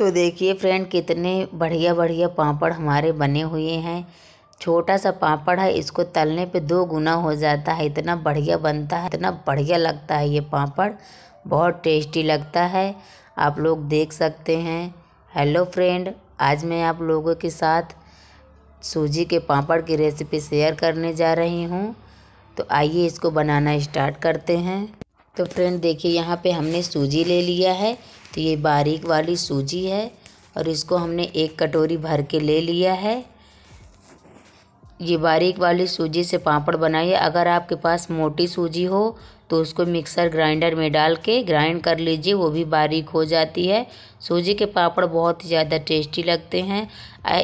तो देखिए फ्रेंड कितने बढ़िया बढ़िया पापड़ हमारे बने हुए हैं छोटा सा पापड़ है इसको तलने पे दो गुना हो जाता है इतना बढ़िया बनता है इतना बढ़िया लगता है ये पापड़ बहुत टेस्टी लगता है आप लोग देख सकते हैं हेलो फ्रेंड आज मैं आप लोगों के साथ सूजी के पापड़ की रेसिपी शेयर करने जा रही हूँ तो आइए इसको बनाना स्टार्ट करते हैं तो फ्रेंड देखिए यहाँ पे हमने सूजी ले लिया है तो ये बारीक वाली सूजी है और इसको हमने एक कटोरी भर के ले लिया है ये बारीक वाली सूजी से पापड़ बनाइए अगर आपके पास मोटी सूजी हो तो उसको मिक्सर ग्राइंडर में डाल के ग्राइंड कर लीजिए वो भी बारीक हो जाती है सूजी के पापड़ बहुत ही ज़्यादा टेस्टी लगते हैं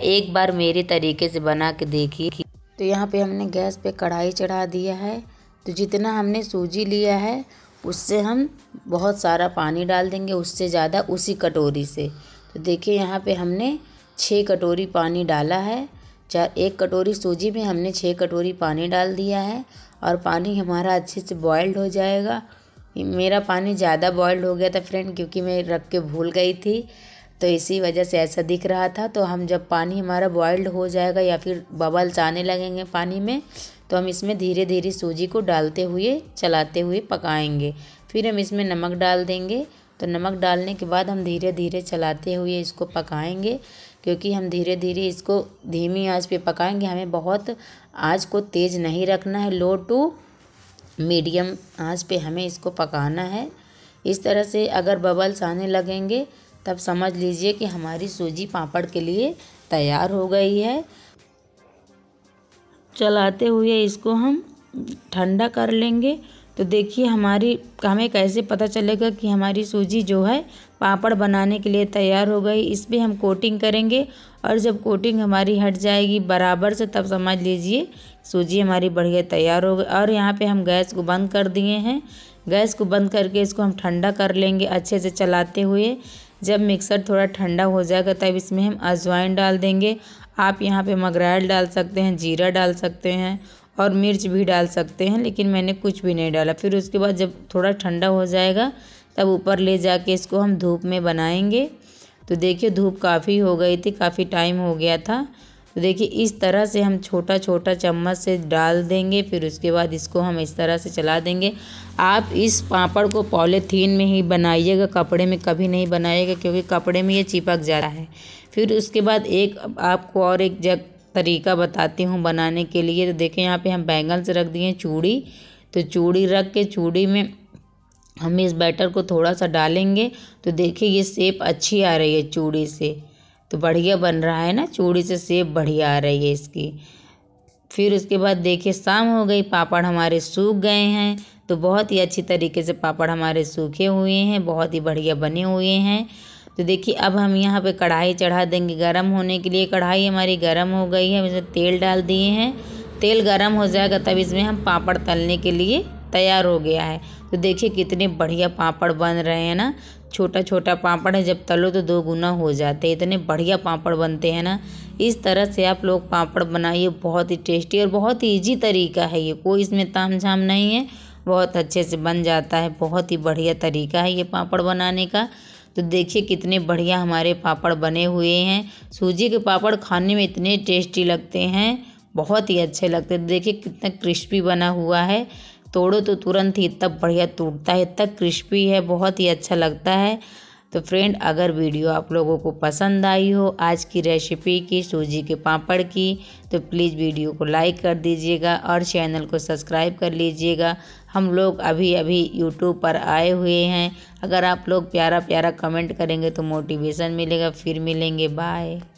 एक बार मेरे तरीके से बना के देखिए तो यहाँ पे हमने गैस पे कढ़ाई चढ़ा दिया है तो जितना हमने सूजी लिया है उससे हम बहुत सारा पानी डाल देंगे उससे ज़्यादा उसी कटोरी से तो देखिए यहाँ पे हमने छः कटोरी पानी डाला है चार एक कटोरी सूजी में हमने छः कटोरी पानी डाल दिया है और पानी हमारा अच्छे से बॉयल्ड हो जाएगा मेरा पानी ज़्यादा बॉयल्ड हो गया था फ्रेंड क्योंकि मैं रख के भूल गई थी तो इसी वजह से ऐसा दिख रहा था तो हम जब पानी हमारा बॉयल्ड हो जाएगा या फिर बबल्स आने लगेंगे पानी में तो हम इसमें धीरे धीरे सूजी को डालते हुए चलाते हुए पकाएंगे फिर हम इसमें नमक डाल देंगे तो नमक डालने के बाद हम धीरे धीरे चलाते हुए इसको पकाएंगे क्योंकि हम धीरे धीरे इसको धीमी आंच पे पकाएंगे हमें बहुत आंच को तेज़ नहीं रखना है लो टू मीडियम आंच पे हमें इसको पकाना है इस तरह से अगर बबल्स आने लगेंगे तब समझ लीजिए कि हमारी सूजी पापड़ के लिए तैयार हो गई है चलाते हुए इसको हम ठंडा कर लेंगे तो देखिए हमारी हमें कैसे पता चलेगा कि हमारी सूजी जो है पापड़ बनाने के लिए तैयार हो गई इस पर हम कोटिंग करेंगे और जब कोटिंग हमारी हट जाएगी बराबर से तब समझ लीजिए सूजी हमारी बढ़िया तैयार हो गई और यहाँ पे हम गैस को बंद कर दिए हैं गैस को बंद करके इसको हम ठंडा कर लेंगे अच्छे से चलाते हुए जब मिक्सर थोड़ा ठंडा हो जाएगा तब इसमें हम अजवाइन डाल देंगे आप यहाँ पे मगराइल डाल सकते हैं जीरा डाल सकते हैं और मिर्च भी डाल सकते हैं लेकिन मैंने कुछ भी नहीं डाला फिर उसके बाद जब थोड़ा ठंडा हो जाएगा तब ऊपर ले जाके इसको हम धूप में बनाएंगे तो देखिए धूप काफ़ी हो गई थी काफ़ी टाइम हो गया था तो देखिए इस तरह से हम छोटा छोटा चम्मच से डाल देंगे फिर उसके बाद इसको हम इस तरह से चला देंगे आप इस पापड़ को पॉलीथीन में ही बनाइएगा कपड़े में कभी नहीं बनाइएगा क्योंकि कपड़े में ये चिपक जा रहा है फिर उसके बाद एक आपको और एक जग तरीका बताती हूँ बनाने के लिए तो देखें यहाँ पे हम बैंगल्स रख दिए चूड़ी तो चूड़ी रख के चूड़ी में हम इस बैटर को थोड़ा सा डालेंगे तो देखिए ये सेप अच्छी आ रही है चूड़ी से तो बढ़िया बन रहा है ना चूड़ी से सेप बढ़िया आ रही है इसकी फिर उसके बाद देखिए शाम हो गई पापड़ हमारे सूख गए हैं तो बहुत ही अच्छी तरीके से पापड़ हमारे सूखे हुए हैं बहुत ही बढ़िया बने हुए हैं तो देखिए अब हम यहाँ पे कढ़ाई चढ़ा देंगे गरम होने के लिए कढ़ाई हमारी गरम हो गई है इसमें तेल डाल दिए हैं तेल गरम हो जाएगा तब इसमें हम पापड़ तलने के लिए तैयार हो गया है तो देखिए कितने बढ़िया पापड़ बन रहे हैं ना छोटा छोटा पापड़ है जब तलो तो दो गुना हो जाते हैं इतने बढ़िया पापड़ बनते हैं ना इस तरह से आप लोग पापड़ बनाइए बहुत ही टेस्टी और बहुत ही ईजी तरीका है ये कोई इसमें ताम झाम नहीं है बहुत अच्छे से बन जाता है बहुत ही बढ़िया तरीका है ये पापड़ बनाने का तो देखिए कितने बढ़िया हमारे पापड़ बने हुए हैं सूजी के पापड़ खाने में इतने टेस्टी लगते हैं बहुत ही अच्छे लगते हैं देखिए कितना क्रिस्पी बना हुआ है तोड़ो तो तुरंत ही इतना बढ़िया टूटता है इतना क्रिस्पी है बहुत ही अच्छा लगता है तो फ्रेंड अगर वीडियो आप लोगों को पसंद आई हो आज की रेसिपी की सूजी के पापड़ की तो प्लीज़ वीडियो को लाइक कर दीजिएगा और चैनल को सब्सक्राइब कर लीजिएगा हम लोग अभी अभी यूट्यूब पर आए हुए हैं अगर आप लोग प्यारा प्यारा कमेंट करेंगे तो मोटिवेशन मिलेगा फिर मिलेंगे बाय